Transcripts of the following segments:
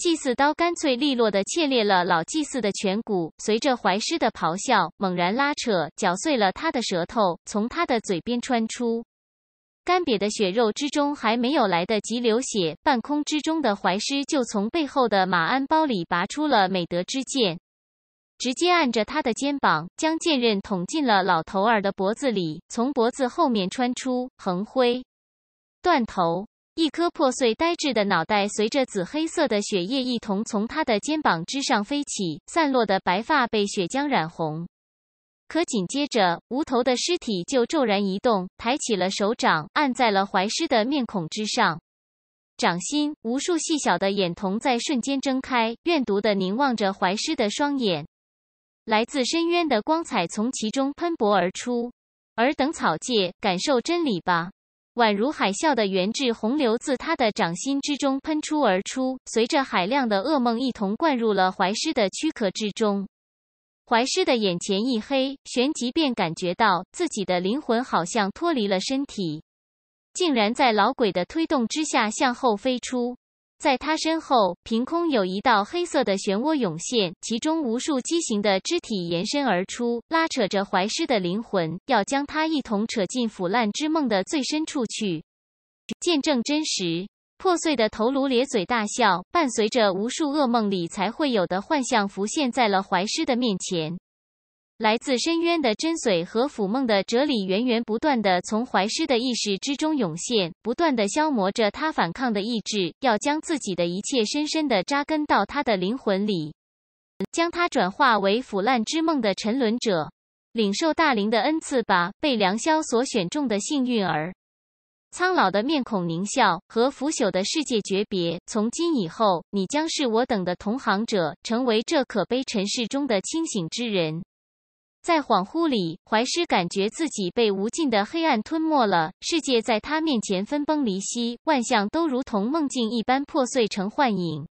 祭祀刀干脆利落的切裂了老祭祀的颧骨，随着怀师的咆哮，猛然拉扯，绞碎了他的舌头，从他的嘴边穿出。干瘪的血肉之中还没有来得及流血，半空之中的怀师就从背后的马鞍包里拔出了美德之剑，直接按着他的肩膀，将剑刃捅进了老头儿的脖子里，从脖子后面穿出，横挥，断头。一颗破碎呆滞的脑袋，随着紫黑色的血液一同从他的肩膀之上飞起，散落的白发被血浆染红。可紧接着，无头的尸体就骤然移动，抬起了手掌，按在了怀师的面孔之上。掌心无数细小的眼瞳在瞬间睁开，怨毒的凝望着怀师的双眼。来自深渊的光彩从其中喷薄而出，尔等草芥，感受真理吧。宛如海啸的源质洪流自他的掌心之中喷出而出，随着海量的噩梦一同灌入了怀师的躯壳之中。怀师的眼前一黑，旋即便感觉到自己的灵魂好像脱离了身体，竟然在老鬼的推动之下向后飞出。在他身后，凭空有一道黑色的漩涡涌现，其中无数畸形的肢体延伸而出，拉扯着怀师的灵魂，要将他一同扯进腐烂之梦的最深处去，见证真实。破碎的头颅咧嘴大笑，伴随着无数噩梦里才会有的幻象浮现在了怀师的面前。来自深渊的真髓和腐梦的哲理，源源不断的从怀师的意识之中涌现，不断的消磨着他反抗的意志，要将自己的一切深深的扎根到他的灵魂里，将他转化为腐烂之梦的沉沦者。领受大灵的恩赐吧，被良宵所选中的幸运儿。苍老的面孔狞笑，和腐朽的世界诀别。从今以后，你将是我等的同行者，成为这可悲尘世中的清醒之人。在恍惚里，怀师感觉自己被无尽的黑暗吞没了，世界在他面前分崩离析，万象都如同梦境一般破碎成幻影，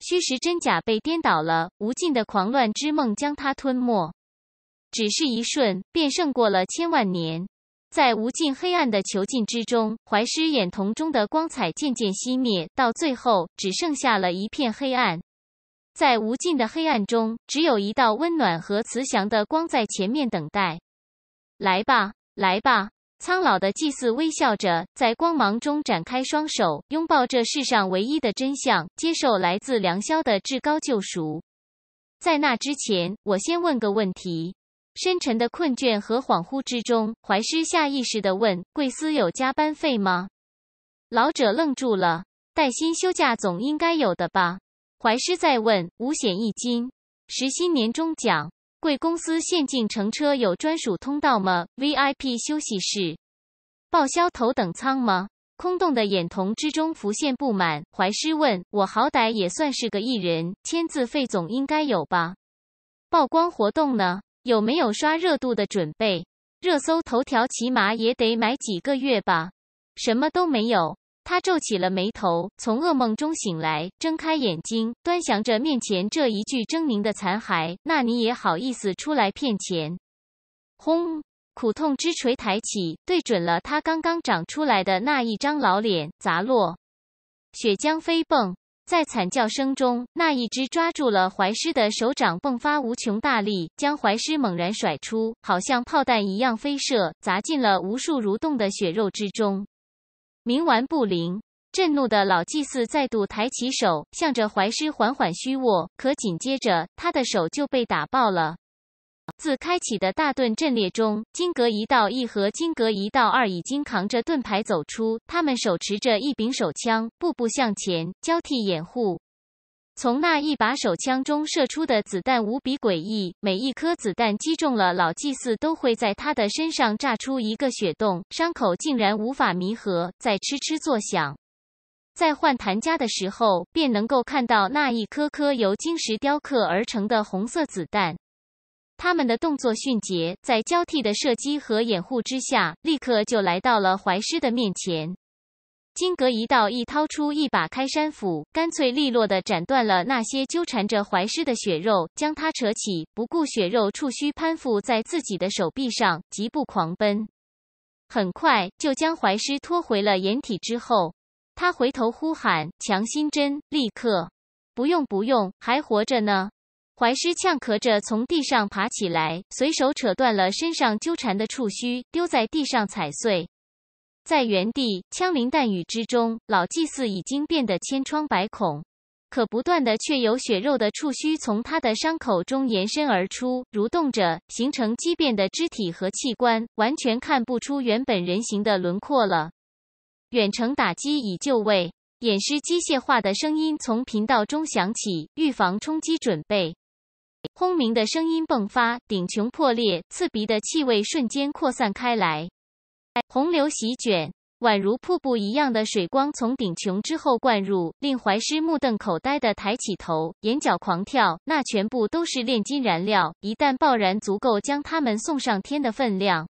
虚实真假被颠倒了，无尽的狂乱之梦将他吞没。只是一瞬，便胜过了千万年。在无尽黑暗的囚禁之中，怀师眼瞳中的光彩渐渐熄灭，到最后只剩下了一片黑暗。在无尽的黑暗中，只有一道温暖和慈祥的光在前面等待。来吧，来吧！苍老的祭祀微笑着，在光芒中展开双手，拥抱这世上唯一的真相，接受来自良宵的至高救赎。在那之前，我先问个问题。深沉的困倦和恍惚之中，怀师下意识的问：“贵司有加班费吗？”老者愣住了：“带薪休假总应该有的吧？”怀师再问五险一金、实薪年终奖，贵公司限进乘车有专属通道吗？VIP 休息室报销头等舱吗？空洞的眼瞳之中浮现不满。怀师问我，好歹也算是个艺人，签字费总应该有吧？曝光活动呢？有没有刷热度的准备？热搜头条起码也得买几个月吧？什么都没有。他皱起了眉头，从噩梦中醒来，睁开眼睛，端详着面前这一具狰狞的残骸。那你也好意思出来骗钱？轰！苦痛之锤抬起，对准了他刚刚长出来的那一张老脸，砸落，血浆飞迸。在惨叫声中，那一只抓住了怀师的手掌迸发无穷大力，将怀师猛然甩出，好像炮弹一样飞射，砸进了无数蠕动的血肉之中。冥顽不灵，震怒的老祭司再度抬起手，向着怀师缓缓虚握。可紧接着，他的手就被打爆了。自开启的大盾阵列中，金阁一道一和金阁一道二已经扛着盾牌走出，他们手持着一柄手枪，步步向前，交替掩护。从那一把手枪中射出的子弹无比诡异，每一颗子弹击中了老祭司，都会在他的身上炸出一个血洞，伤口竟然无法弥合，在嗤嗤作响。在换弹夹的时候，便能够看到那一颗颗由晶石雕刻而成的红色子弹。他们的动作迅捷，在交替的射击和掩护之下，立刻就来到了怀师的面前。金戈一道一掏出一把开山斧，干脆利落地斩断了那些纠缠着怀师的血肉，将他扯起，不顾血肉触须攀附在自己的手臂上，疾步狂奔，很快就将怀师拖回了掩体。之后，他回头呼喊：“强心针，立刻！”“不用，不用，还活着呢。”怀师呛咳着从地上爬起来，随手扯断了身上纠缠的触须，丢在地上踩碎。在原地，枪林弹雨之中，老祭司已经变得千疮百孔。可不断的却有血肉的触须从他的伤口中延伸而出，蠕动着，形成畸变的肢体和器官，完全看不出原本人形的轮廓了。远程打击已就位，偃师机械化的声音从频道中响起：“预防冲击准备。”轰鸣的声音迸发，顶穹破裂，刺鼻的气味瞬间扩散开来。洪流席卷，宛如瀑布一样的水光从顶穹之后灌入，令怀师目瞪口呆的抬起头，眼角狂跳。那全部都是炼金燃料，一旦爆燃，足够将他们送上天的分量。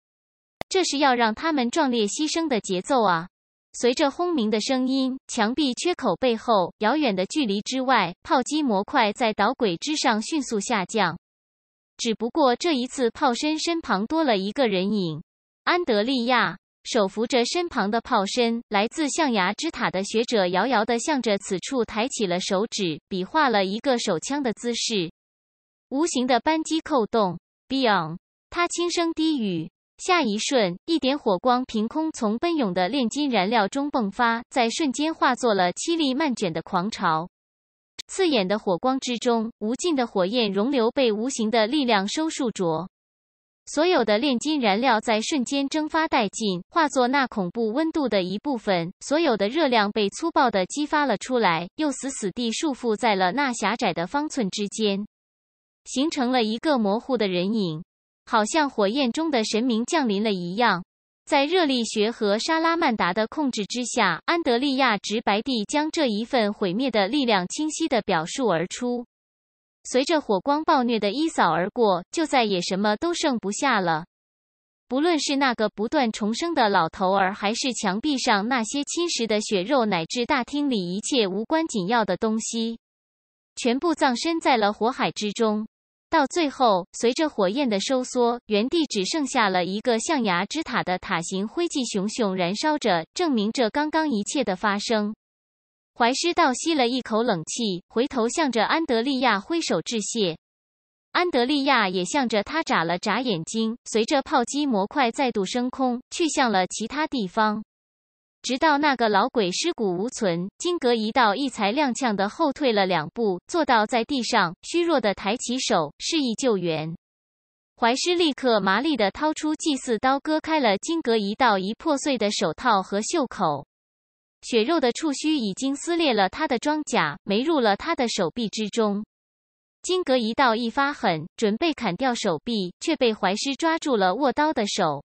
这是要让他们壮烈牺牲的节奏啊！随着轰鸣的声音，墙壁缺口背后，遥远的距离之外，炮击模块在导轨之上迅速下降。只不过这一次，炮身身旁多了一个人影。安德利亚手扶着身旁的炮身，来自象牙之塔的学者遥遥地向着此处抬起了手指，比划了一个手枪的姿势。无形的扳机扣动，Beyond，他轻声低语。下一瞬，一点火光凭空从奔涌的炼金燃料中迸发，在瞬间化作了凄厉漫卷的狂潮。刺眼的火光之中，无尽的火焰熔流被无形的力量收束着。所有的炼金燃料在瞬间蒸发殆尽，化作那恐怖温度的一部分。所有的热量被粗暴地激发了出来，又死死地束缚在了那狭窄的方寸之间，形成了一个模糊的人影，好像火焰中的神明降临了一样。在热力学和沙拉曼达的控制之下，安德利亚直白地将这一份毁灭的力量清晰地表述而出。随着火光暴虐的一扫而过，就再也什么都剩不下了。不论是那个不断重生的老头儿，还是墙壁上那些侵蚀的血肉，乃至大厅里一切无关紧要的东西，全部葬身在了火海之中。到最后，随着火焰的收缩，原地只剩下了一个象牙之塔的塔形灰烬，熊熊燃烧着，证明着刚刚一切的发生。怀师倒吸了一口冷气，回头向着安德利亚挥手致谢。安德利亚也向着他眨了眨眼睛。随着炮击模块再度升空，去向了其他地方。直到那个老鬼尸骨无存，金阁一道一才踉跄的后退了两步，坐倒在地上，虚弱的抬起手示意救援。怀师立刻麻利的掏出祭祀刀，割开了金阁一道一破碎的手套和袖口。血肉的触须已经撕裂了他的装甲，没入了他的手臂之中。金阁一道一发狠，准备砍掉手臂，却被怀师抓住了握刀的手。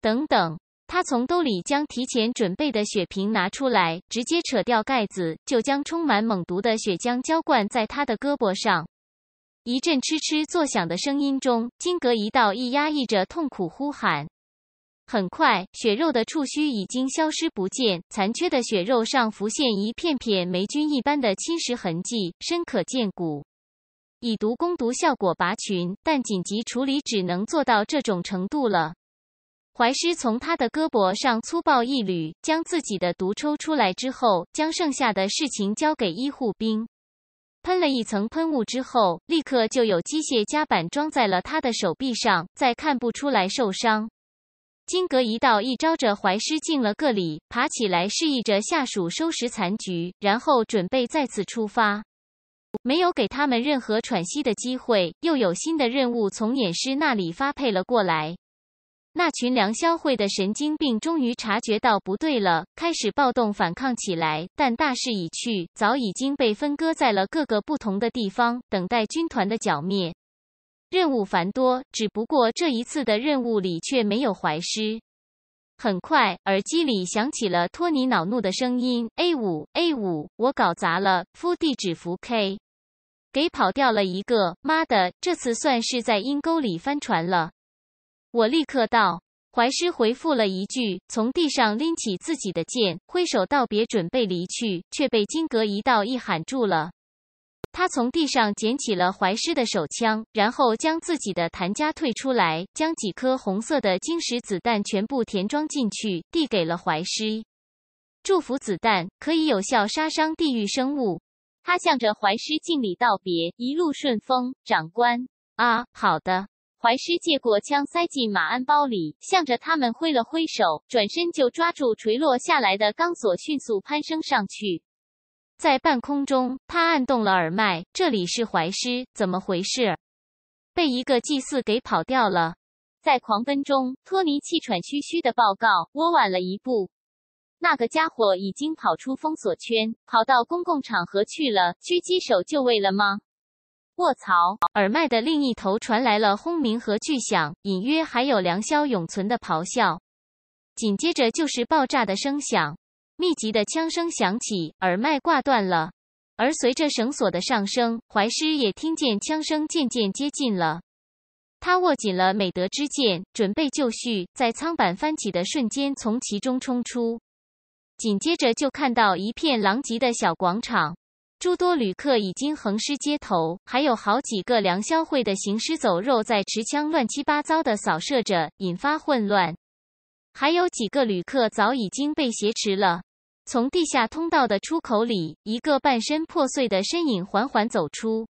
等等，他从兜里将提前准备的血瓶拿出来，直接扯掉盖子，就将充满猛毒的血浆浇灌在他的胳膊上。一阵嗤嗤作响的声音中，金阁一道一压抑着痛苦呼喊。很快，血肉的触须已经消失不见，残缺的血肉上浮现一片片霉菌一般的侵蚀痕迹，深可见骨。以毒攻毒，效果拔群，但紧急处理只能做到这种程度了。怀师从他的胳膊上粗暴一捋，将自己的毒抽出来之后，将剩下的事情交给医护兵。喷了一层喷雾之后，立刻就有机械夹板装在了他的手臂上，再看不出来受伤。金阁一道一招着怀师敬了个礼，爬起来示意着下属收拾残局，然后准备再次出发，没有给他们任何喘息的机会。又有新的任务从偃师那里发配了过来。那群梁霄会的神经病终于察觉到不对了，开始暴动反抗起来，但大势已去，早已经被分割在了各个不同的地方，等待军团的剿灭。任务繁多，只不过这一次的任务里却没有怀师。很快，耳机里响起了托尼恼怒的声音：“A 五 A 五，我搞砸了，夫地址符 K 给跑掉了一个，妈的，这次算是在阴沟里翻船了。”我立刻道：“怀师，回复了一句，从地上拎起自己的剑，挥手道别，准备离去，却被金阁一道一喊住了。”他从地上捡起了怀师的手枪，然后将自己的弹夹退出来，将几颗红色的晶石子弹全部填装进去，递给了怀师。祝福子弹可以有效杀伤地狱生物。他向着怀师敬礼道别，一路顺风，长官啊！好的。怀师接过枪，塞进马鞍包里，向着他们挥了挥手，转身就抓住垂落下来的钢索，迅速攀升上去。在半空中，他按动了耳麦：“这里是怀师，怎么回事？被一个祭祀给跑掉了。”在狂奔中，托尼气喘吁吁的报告：“我晚了一步，那个家伙已经跑出封锁圈，跑到公共场合去了。狙击手就位了吗？”卧槽！耳麦的另一头传来了轰鸣和巨响，隐约还有“良宵永存”的咆哮，紧接着就是爆炸的声响。密集的枪声响起，耳麦挂断了。而随着绳索的上升，怀师也听见枪声渐渐接近了。他握紧了美德之剑，准备就绪，在舱板翻起的瞬间从其中冲出。紧接着就看到一片狼藉的小广场，诸多旅客已经横尸街头，还有好几个梁销会的行尸走肉在持枪乱七八糟的扫射着，引发混乱。还有几个旅客早已经被挟持了。从地下通道的出口里，一个半身破碎的身影缓缓走出。